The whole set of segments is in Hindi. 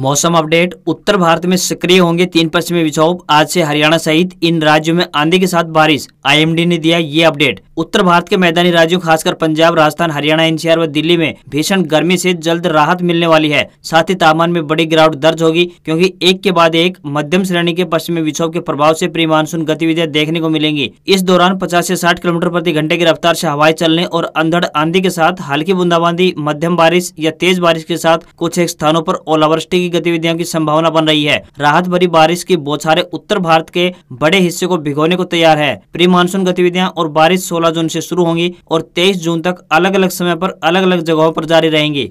मौसम अपडेट उत्तर भारत में सक्रिय होंगे तीन पश्चिमी विक्षोभ आज से हरियाणा सहित इन राज्यों में आंधी के साथ बारिश आईएमडी ने दिया ये अपडेट उत्तर भारत के मैदानी राज्यों खासकर पंजाब राजस्थान हरियाणा एनसीआर व दिल्ली में भीषण गर्मी से जल्द राहत मिलने वाली है साथ ही तापमान में बड़ी गिरावट दर्ज होगी क्योंकि एक के बाद एक मध्यम श्रेणी के पश्चिमी विक्षोभ के प्रभाव से प्री मानसून गतिविधियां देखने को मिलेंगी इस दौरान पचास ऐसी साठ किलोमीटर प्रति घंटे की रफ्तार से हवाएं चलने और अंधड़ आंधी के साथ हल्की बूंदाबांदी मध्यम बारिश या तेज बारिश के साथ कुछ एक स्थानों आरोप ओलावृष्टि की गतिविधियों की संभावना बन रही है राहत भरी बारिश की बोछारे उत्तर भारत के बड़े हिस्से को भिगोने को तैयार है प्री मानसून गतिविधियां और बारिश सोलह जून से शुरू होंगी और तेईस जून तक अलग अलग समय पर अलग अलग जगहों पर जारी रहेंगी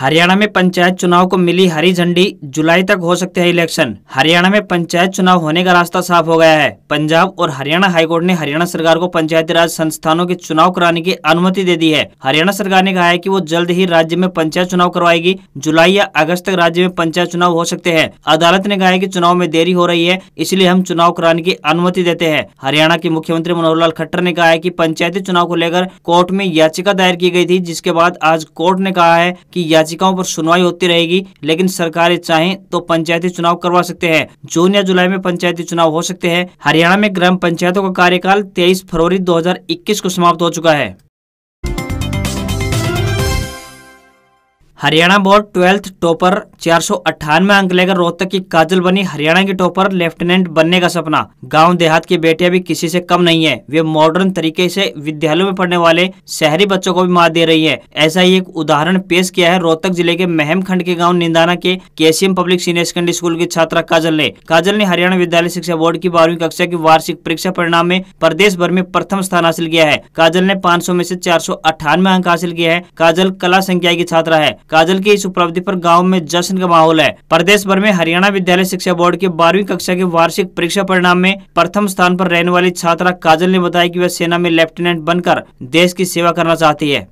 हरियाणा में पंचायत चुनाव को मिली हरी झंडी जुलाई तक हो सकते हैं इलेक्शन हरियाणा में पंचायत चुनाव होने का रास्ता साफ हो गया है पंजाब और हरियाणा हाईकोर्ट ने हरियाणा सरकार को पंचायती राज संस्थानों के चुनाव कराने की अनुमति दे दी है हरियाणा सरकार ने कहा है कि वो जल्द ही राज्य में पंचायत चुनाव करवाएगी जुलाई या अगस्त तक राज्य में पंचायत चुनाव हो सकते हैं अदालत ने कहा है की चुनाव में देरी हो रही है इसलिए हम चुनाव कराने की अनुमति देते हैं हरियाणा के मुख्यमंत्री मनोहर लाल खट्टर ने कहा है की पंचायती चुनाव को लेकर कोर्ट में याचिका दायर की गयी थी जिसके बाद आज कोर्ट ने कहा है की याचिकाओं पर सुनवाई होती रहेगी लेकिन सरकारें चाहें तो पंचायती चुनाव करवा सकते हैं जून या जुलाई में पंचायती चुनाव हो सकते हैं हरियाणा में ग्राम पंचायतों का कार्यकाल तेईस फरवरी 2021 को समाप्त हो चुका है हरियाणा बोर्ड ट्वेल्थ टॉपर चार सौ अट्ठानवे अंक लेकर रोहतक की काजल बनी हरियाणा की टॉपर लेफ्टिनेंट बनने का सपना गांव देहात की बेटियां भी किसी से कम नहीं है वे मॉडर्न तरीके से विद्यालयों में पढ़ने वाले शहरी बच्चों को भी मात दे रही है ऐसा ही एक उदाहरण पेश किया है रोहतक जिले के महम खंड के गाँव निंदाना के KCM public senior secondary school की छात्रा काजल ने काजल ने हरियाणा विद्यालय शिक्षा बोर्ड की बारहवीं कक्षा की वार्षिक परीक्षा परिणाम में प्रदेश भर में प्रथम स्थान हासिल किया है काजल ने पाँच सौ में से चार अंक हासिल किया है काजल कला संख्या की छात्रा है काजल की इस उपलब्धि पर गाँव में जश्न का माहौल है प्रदेश भर में हरियाणा विद्यालय शिक्षा बोर्ड के बारहवीं कक्षा के वार्षिक परीक्षा परिणाम में प्रथम स्थान पर रहने वाली छात्रा काजल ने बताया की वह सेना में लेफ्टिनेंट बनकर देश की सेवा करना चाहती है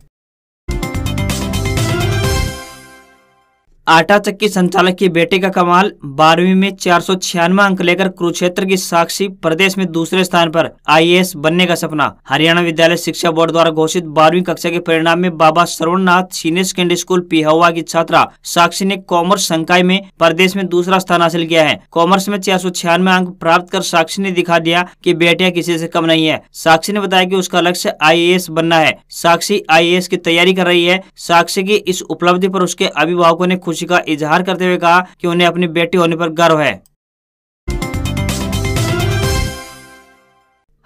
आटा चक्की संचालक की बेटी का कमाल बारहवीं में चार सौ छियानवे अंक लेकर कुरुक्षेत्र की साक्षी प्रदेश में दूसरे स्थान पर आईएएस बनने का सपना हरियाणा विद्यालय शिक्षा बोर्ड द्वारा घोषित बारहवीं कक्षा के परिणाम में Baba Sarwannath senior secondary school Pehowa की छात्रा साक्षी ने कॉमर्स संकाय में प्रदेश में दूसरा स्थान हासिल किया है कॉमर्स में चार सौ छियानवे अंक प्राप्त कर साक्षी ने दिखा दिया की बेटिया किसी ऐसी कम नहीं है साक्षी ने बताया की उसका लक्ष्य आई बनना है साक्षी आई की तैयारी कर रही है साक्षी की इस उपलब्धि आरोप उसके अभिभावकों ने खुश खुशी का इजहार करते हुए कहा कि उन्हें अपनी बेटी होने पर गर्व है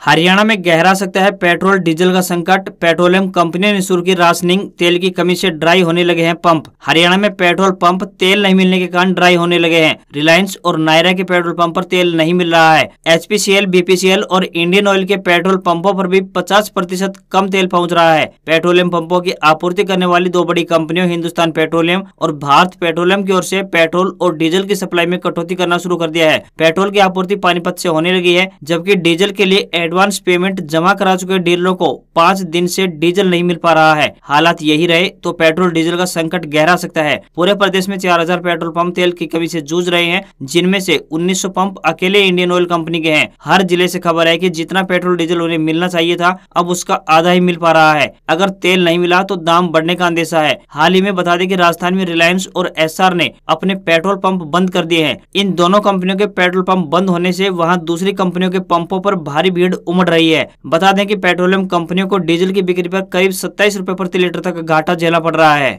हरियाणा में गहरा सकता है पेट्रोल डीजल का संकट पेट्रोलियम कंपनियों ने शुरू की राशनिंग तेल की कमी से ड्राई होने लगे हैं पंप हरियाणा में पेट्रोल पंप तेल नहीं मिलने के कारण ड्राई होने लगे हैं रिलायंस और नायरा के पेट्रोल पंप पर तेल नहीं मिल रहा है एचपीसीएल बीपीसीएल और इंडियन ऑयल के पेट्रोल पंपों पर भी पचास प्रतिशत कम तेल पहुँच रहा है पेट्रोलियम पंपों की आपूर्ति करने वाली दो बड़ी कंपनियों हिंदुस्तान पेट्रोलियम और भारत पेट्रोलियम की ओर से पेट्रोल और डीजल की सप्लाई में कटौती करना शुरू कर दिया है पेट्रोल की आपूर्ति पानीपत से होने लगी है जबकि डीजल के लिए एडवांस पेमेंट जमा करा चुके डीलरों को पाँच दिन से डीजल नहीं मिल पा रहा है हालात यही रहे तो पेट्रोल डीजल का संकट गहरा सकता है पूरे प्रदेश में 4000 पेट्रोल पंप तेल की कमी से जूझ रहे हैं जिनमें से 1900 पंप अकेले इंडियन ऑयल कंपनी के हैं हर जिले से खबर है कि जितना पेट्रोल डीजल उन्हें मिलना चाहिए था अब उसका आधा ही मिल पा रहा है अगर तेल नहीं मिला तो दाम बढ़ने का अंदेशा है हाल ही में बता दें की राजस्थान में रिलायंस और एस ने अपने पेट्रोल पंप बंद कर दिए हैं इन दोनों कंपनियों के पेट्रोल पंप बंद होने ऐसी वहाँ दूसरी कंपनियों के पंपों आरोप भारी भीड़ उमड़ रही है बता दें कि पेट्रोलियम कंपनियों को डीजल की बिक्री पर करीब सत्ताईस रुपए प्रति लीटर तक घाटा झेलना पड़ रहा है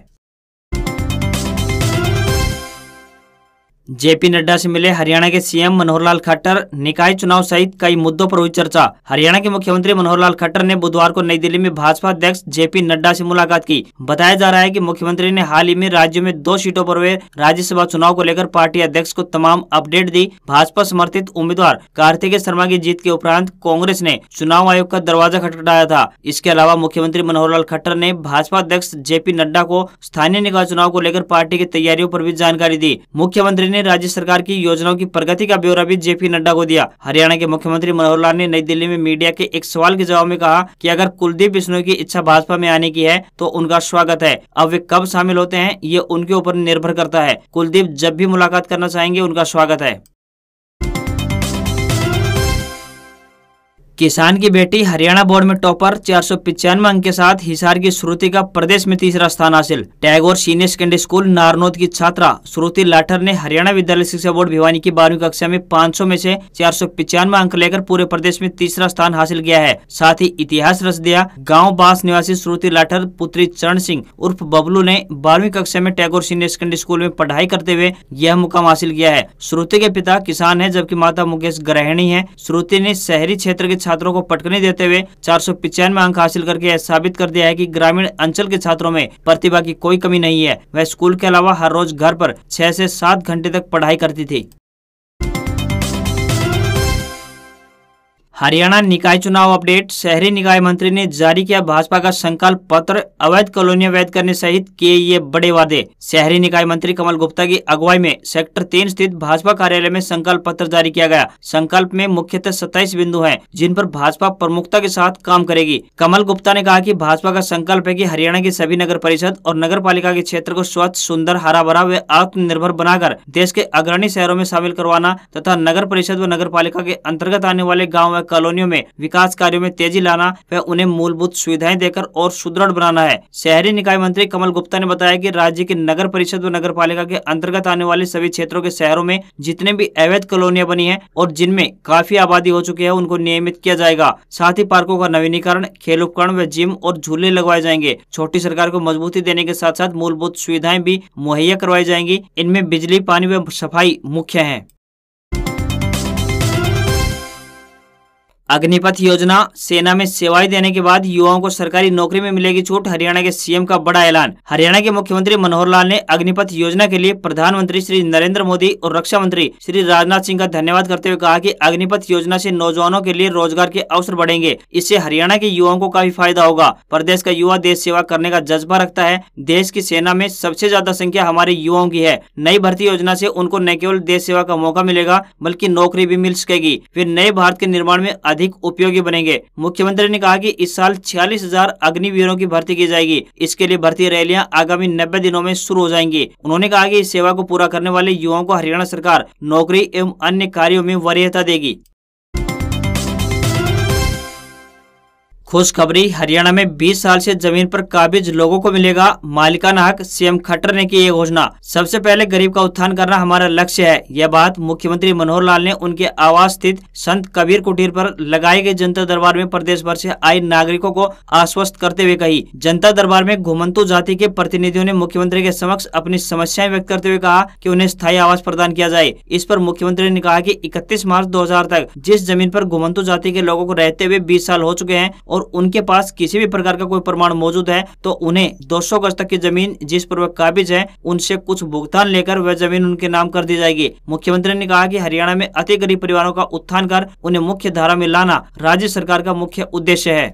जेपी नड्डा से मिले हरियाणा के सीएम मनोहर लाल खट्टर निकाय चुनाव सहित कई मुद्दों पर हुई चर्चा हरियाणा के मुख्यमंत्री मनोहर लाल खट्टर ने बुधवार को नई दिल्ली में भाजपा अध्यक्ष जेपी नड्डा से मुलाकात की बताया जा रहा है कि मुख्यमंत्री ने हाल ही में राज्य में दो सीटों पर हुए राज्यसभा चुनाव को लेकर पार्टी अध्यक्ष को तमाम अपडेट दी भाजपा समर्थित उम्मीदवार कार्तिकेय शर्मा की जीत के उपरांत कांग्रेस ने चुनाव आयोग का दरवाजा खटखटाया था इसके अलावा मुख्यमंत्री मनोहर लाल खट्टर ने भाजपा अध्यक्ष जेपी नड्डा को स्थानीय निकाय चुनाव को लेकर पार्टी की तैयारियों आरोप भी जानकारी दी मुख्यमंत्री ने राज्य सरकार की योजनाओं की प्रगति का ब्यौरा भी जेपी नड्डा को दिया हरियाणा के मुख्यमंत्री मनोहर लाल ने नई दिल्ली में मीडिया के एक सवाल के जवाब में कहा कि अगर कुलदीप बिश्नोई की इच्छा भाजपा में आने की है तो उनका स्वागत है अब वे कब शामिल होते हैं ये उनके ऊपर निर्भर करता है कुलदीप जब भी मुलाकात करना चाहेंगे उनका स्वागत है किसान की बेटी हरियाणा बोर्ड में टॉपर चार सौ पिचानवे अंक के साथ हिसार की श्रुति का प्रदेश में तीसरा स्थान हासिल Tagore senior secondary school Narnaund की छात्रा श्रुति लाठर ने हरियाणा विद्यालय शिक्षा बोर्ड भिवानी की बारहवीं कक्षा में 500 में से चार सौ पिचानवे अंक लेकर पूरे प्रदेश में तीसरा स्थान हासिल किया है साथ ही इतिहास रच दिया गाँव बास निवासी श्रुति लाठर पुत्री चरण सिंह उर्फ बबलू ने बारहवीं कक्षा में टैगोर सीनियर सेकेंडरी स्कूल में पढ़ाई करते हुए यह मुकाम हासिल किया है श्रुति के पिता किसान है जबकि माता मुकेश ग्रहणी है श्रुति ने शहरी क्षेत्र के छात्रों को पटकने देते हुए चार अंक हासिल करके साबित कर दिया है की ग्रामीण अंचल के छात्रों में प्रतिभा की कोई कमी नहीं है वह स्कूल के अलावा हर रोज घर पर छह से सात घंटे तक पढ़ाई करती थी हरियाणा निकाय चुनाव अपडेट शहरी निकाय मंत्री ने जारी किया भाजपा का संकल्प पत्र अवैध कॉलोनियां वैध करने सहित किए ये बड़े वादे शहरी निकाय मंत्री कमल गुप्ता की अगुवाई में सेक्टर तीन स्थित भाजपा कार्यालय में संकल्प पत्र जारी किया गया संकल्प में मुख्यतः सत्ताईस बिंदु हैं जिन पर भाजपा प्रमुखता के साथ काम करेगी कमल गुप्ता ने कहा की भाजपा का संकल्प है की हरियाणा की सभी नगर परिषद और नगर के क्षेत्र को स्वच्छ सुंदर हरा भरा व आत्मनिर्भर बनाकर देश के अग्रणी शहरों में शामिल करवाना तथा नगर परिषद व नगर के अंतर्गत आने वाले गाँव कॉलोनियों में विकास कार्यों में तेजी लाना व उन्हें मूलभूत सुविधाएं देकर और सुदृढ़ बनाना है शहरी निकाय मंत्री कमल गुप्ता ने बताया की राज्य के नगर परिषद व नगर पालिका के अंतर्गत आने वाले सभी क्षेत्रों के शहरों में जितने भी अवैध कॉलोनियां बनी है और जिनमें काफी आबादी हो चुकी है उनको नियमित किया जाएगा साथ ही पार्कों का नवीनीकरण खेल उपकरण व जिम और झूले लगवाए जाएंगे छोटी सरकार को मजबूती देने के साथ साथ मूलभूत सुविधाएं भी मुहैया करवाई जाएंगी इनमें बिजली पानी व सफाई मुख्य है अग्निपथ योजना सेना में सेवाएं देने के बाद युवाओं को सरकारी नौकरी में मिलेगी छूट हरियाणा के सीएम का बड़ा ऐलान हरियाणा के मुख्यमंत्री मनोहर लाल ने अग्निपथ योजना के लिए प्रधानमंत्री श्री नरेंद्र मोदी और रक्षा मंत्री श्री राजनाथ सिंह का धन्यवाद करते हुए कहा कि अग्निपथ योजना ऐसी नौजवानों के लिए रोजगार के अवसर बढ़ेंगे इससे हरियाणा के युवाओं को काफी फायदा होगा प्रदेश का युवा देश सेवा करने का जज्बा रखता है देश की सेना में सबसे ज्यादा संख्या हमारे युवाओं की है नई भर्ती योजना ऐसी उनको न केवल देश सेवा का मौका मिलेगा बल्कि नौकरी भी मिल सकेगी फिर नए भारत के निर्माण में अधिक उपयोगी बनेंगे मुख्यमंत्री ने कहा की इस साल छियालीस हजार अग्निवीरों की भर्ती की जाएगी इसके लिए भर्ती रैलियां आगामी नब्बे दिनों में शुरू हो जाएंगी उन्होंने कहा की इस सेवा को पूरा करने वाले युवाओं को हरियाणा सरकार नौकरी एवं अन्य कार्यो में वरीयता देगी खुशखबरी हरियाणा में 20 साल से जमीन पर काबिज लोगों को मिलेगा मालिकाना हक सीएम खट्टर ने की ये घोषणा सबसे पहले गरीब का उत्थान करना हमारा लक्ष्य है यह बात मुख्यमंत्री मनोहर लाल ने उनके आवास स्थित संत कबीर कुटीर पर लगाए गए जनता दरबार में प्रदेश भर से आए नागरिकों को आश्वस्त करते हुए कही जनता दरबार में घुमंतु जाति के प्रतिनिधियों ने मुख्यमंत्री के समक्ष अपनी समस्याएं व्यक्त करते हुए कहा की उन्हें स्थायी आवास प्रदान किया जाए इस पर मुख्यमंत्री ने कहा की इकतीस मार्च दो तक जिस जमीन आरोप घुमंतु जाति के लोगों को रहते हुए बीस साल हो चुके हैं और और उनके पास किसी भी प्रकार का कोई प्रमाण मौजूद है तो उन्हें दो सौ गज तक की जमीन जिस पर वह काबिज है उनसे कुछ भुगतान लेकर वह जमीन उनके नाम कर दी जाएगी मुख्यमंत्री ने कहा की हरियाणा में अति गरीब परिवारों का उत्थान कर उन्हें मुख्य धारा में लाना राज्य सरकार का मुख्य उद्देश्य है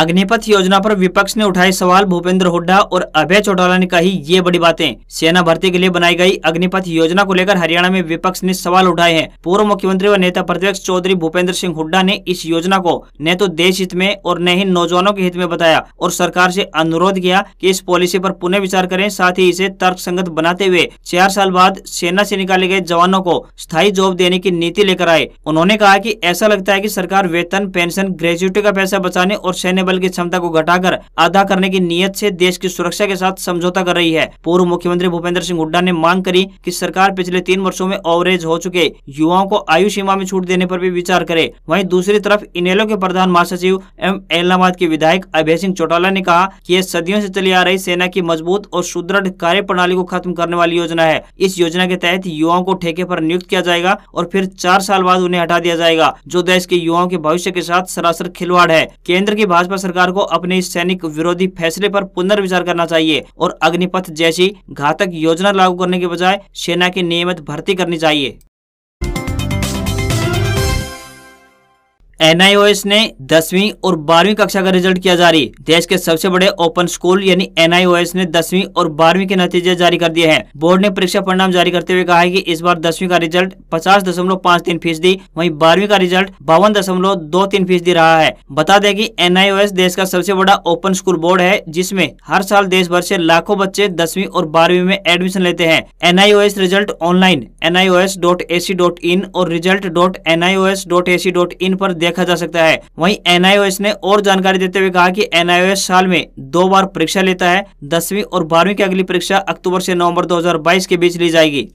अग्निपथ योजना पर विपक्ष ने उठाए सवाल भूपेंद्र हुड्डा और अभय चौटाला ने कही ये बड़ी बातें सेना भर्ती के लिए बनाई गई अग्निपथ योजना को लेकर हरियाणा में विपक्ष ने सवाल उठाए हैं पूर्व मुख्यमंत्री व नेता प्रतिपक्ष चौधरी भूपेंद्र सिंह हुड्डा ने इस योजना को न तो देश हित में और न ही नौजवानों के हित में बताया और सरकार ऐसी अनुरोध किया की कि इस पॉलिसी आरोप पुनः विचार करें साथ ही इसे तर्क बनाते हुए चार साल बाद सेना ऐसी से निकाले गए जवानों को स्थायी जॉब देने की नीति लेकर आए उन्होंने कहा की ऐसा लगता है की सरकार वेतन पेंशन ग्रेजुएटी का पैसा बचाने और सैन्य सैन्य बल की क्षमता को घटाकर आधा करने की नीयत से देश की सुरक्षा के साथ समझौता कर रही है पूर्व मुख्यमंत्री भूपेंद्र सिंह हुड्डा ने मांग करी कि सरकार पिछले तीन वर्षों में ओवरेज हो चुके युवाओं को आयु सीमा में छूट देने पर भी विचार करे वही दूसरी तरफ इनेलो के प्रधान महासचिव एम एलनाबाद के विधायक अभय सिंह चौटाला ने कहा की यह सदियों ऐसी चली आ रही सेना की मजबूत और सुदृढ़ कार्य प्रणाली को खत्म करने वाली योजना है इस योजना के तहत युवाओं को ठेके आरोप नियुक्त किया जाएगा और फिर चार साल बाद उन्हें हटा दिया जाएगा जो देश के युवाओं के भविष्य के साथ सरासर खिलवाड़ है केंद्र की भाजपा भाजपा सरकार को अपने सैनिक विरोधी फैसले पर पुनर्विचार करना चाहिए और अग्निपथ जैसी घातक योजना लागू करने के बजाय सेना की नियमित भर्ती करनी चाहिए एनआईओएस ने दसवीं और बारहवीं कक्षा का रिजल्ट किया जारी देश के सबसे बड़े ओपन स्कूल यानी एनआईओएस ने दसवीं और बारहवीं के नतीजे जारी कर दिए हैं बोर्ड ने परीक्षा परिणाम जारी करते हुए कहा है कि इस बार दसवीं का रिजल्ट पचास दशमलव पाँच तीन फीसदी वही बारहवीं का रिजल्ट बावन दशमलव दो तीन फीसदी रहा है बता दें की एन देश का सबसे बड़ा ओपन स्कूल बोर्ड है जिसमे हर साल देश भर ऐसी लाखों बच्चे दसवीं और बारहवीं में एडमिशन लेते हैं एन रिजल्ट ऑनलाइन एन और result dot N I O S dot A C dot in देखा जा सकता है वहीं एनआईओएस ने और जानकारी देते हुए कहा कि एनआईओएस साल में दो बार परीक्षा लेता है दसवीं और बारहवीं की अगली परीक्षा अक्टूबर से नवंबर 2022 के बीच ली जाएगी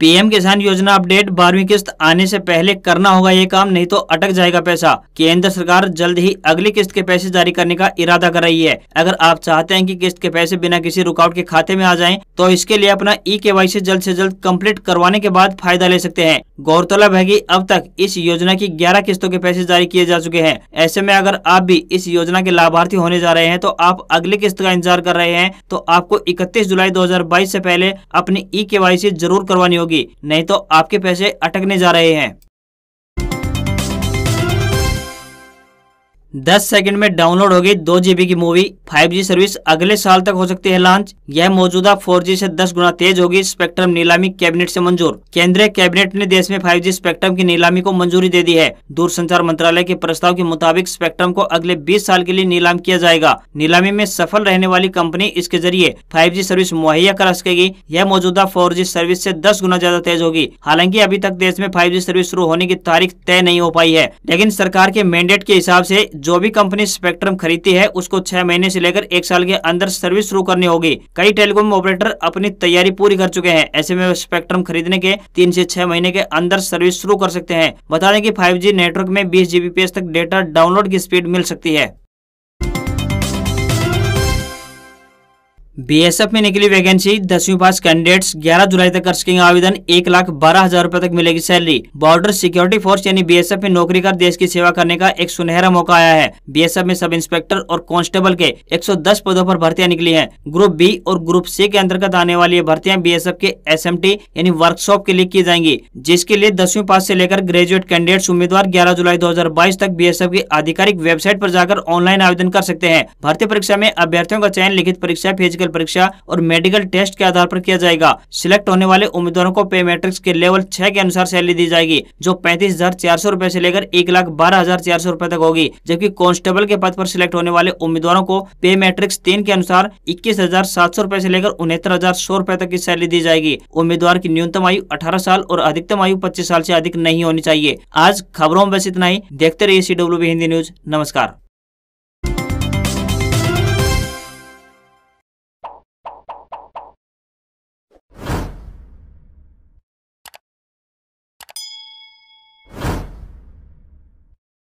पीएम किसान योजना अपडेट बारहवीं किस्त आने से पहले करना होगा ये काम नहीं तो अटक जाएगा पैसा केंद्र सरकार जल्द ही अगली किस्त के पैसे जारी करने का इरादा कर रही है अगर आप चाहते हैं कि किस्त के पैसे बिना किसी रुकावट के खाते में आ जाएं, तो इसके लिए अपना ई के जल्द से जल्द कंप्लीट करवाने के बाद फायदा ले सकते हैं गौरतलब है कि अब तक इस योजना की 11 किस्तों के पैसे जारी किए जा चुके हैं ऐसे में अगर आप भी इस योजना के लाभार्थी होने जा रहे हैं तो आप अगली किस्त का इंतजार कर रहे हैं तो आपको 31 जुलाई 2022 से पहले अपनी ई के जरूर करवानी होगी नहीं तो आपके पैसे अटकने जा रहे हैं दस सेकंड में डाउनलोड होगी दो जीबी की मूवी फाइव जी सर्विस अगले साल तक हो सकती है लॉन्च यह मौजूदा फोर जी ऐसी दस गुना तेज होगी स्पेक्ट्रम नीलामी कैबिनेट से मंजूर केंद्रीय कैबिनेट ने देश में फाइव जी स्पेक्ट्रम की नीलामी को मंजूरी दे दी है दूरसंचार मंत्रालय के प्रस्ताव के मुताबिक स्पेक्ट्रम को अगले बीस साल के लिए नीलाम किया जाएगा नीलामी में सफल रहने वाली कंपनी इसके जरिए फाइव सर्विस मुहैया करा सकेगी यह मौजूदा फोर सर्विस ऐसी दस गुना ज्यादा तेज होगी हालांकि अभी तक देश में फाइव सर्विस शुरू होने की तारीख तय नहीं हो पाई है लेकिन सरकार के मैंडेट के हिसाब ऐसी जो भी कंपनी स्पेक्ट्रम खरीदती है उसको छह महीने से लेकर एक साल के अंदर सर्विस शुरू करनी होगी कई टेलीकॉम ऑपरेटर अपनी तैयारी पूरी कर चुके हैं ऐसे में स्पेक्ट्रम खरीदने के तीन से छह महीने के अंदर सर्विस शुरू कर सकते हैं बता दें कि फाइव नेटवर्क में बीस जीबीपीएस तक डेटा डाउनलोड की स्पीड मिल सकती है बीएसएफ में निकली वैकेंसी दसवीं पास कैंडिडेट्स 11 जुलाई तक कर सकेंगे आवेदन एक लाख बारह हजार रूपए तक मिलेगी सैलरी बॉर्डर सिक्योरिटी फोर्स यानी बीएसएफ में नौकरी कर देश की सेवा करने का एक सुनहरा मौका आया है बीएसएफ में सब इंस्पेक्टर और कांस्टेबल के 110 पदों पर भर्तियां निकली है ग्रुप बी और ग्रुप सी के अंतर्गत आने वाली भर्तियाँ बी के एस यानी वर्कशॉप के लिए की जाएंगी जिसके लिए दसवीं पास ऐसी लेकर ग्रेजुएट कैंडिडेट्स उम्मीदवार ग्यारह जुलाई दो तक बी की आधिकारिक वेबसाइट आरोप जाकर ऑनलाइन आवेदन कर सकते हैं भर्ती परीक्षा में अभ्यर्थियों का चयन लिखित परीक्षा फिजिकल दाखिल परीक्षा और मेडिकल टेस्ट के आधार पर किया जाएगा सिलेक्ट होने वाले उम्मीदवारों को पे मैट्रिक्स के लेवल छह के अनुसार सैलरी दी जाएगी जो पैंतीस हजार चार सौ रूपए ऐसी लेकर एक लाख बारह हजार चार सौ रूपए तक होगी जबकि कांस्टेबल के पद पर सिलेक्ट होने वाले उम्मीदवारों को पे मैट्रिक्स तीन के अनुसार इक्कीस हजार सात सौ रूपए ऐसी लेकर उनहत्तर हजार सौ रूपए तक की सैलरी दी जाएगी उम्मीदवार की न्यूनतम आयु अठारह साल और अधिकतम आयु पच्चीस साल ऐसी अधिक नहीं होनी चाहिए आज खबरों में बस इतना ही देखते रहिए सी हिंदी न्यूज नमस्कार